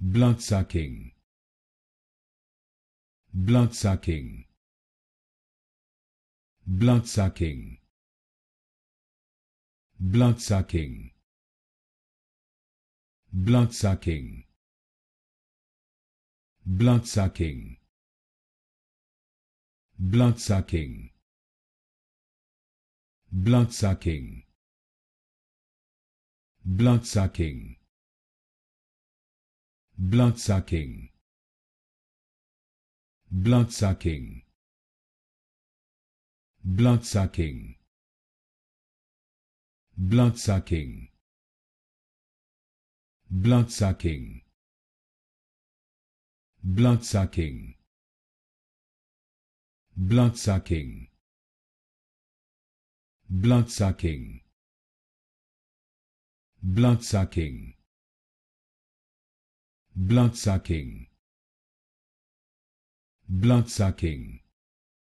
blood-sucking blood-sucking blood-sucking blood-sucking blood-sucking blood-sucking blood-sucking blood-sucking blood-sucking bloodsucking bloodsucking bloodsucking bloodsucking bloodsucking bloodsucking bloodsucking bloodsucking bloodsucking bloodsucking bloodsucking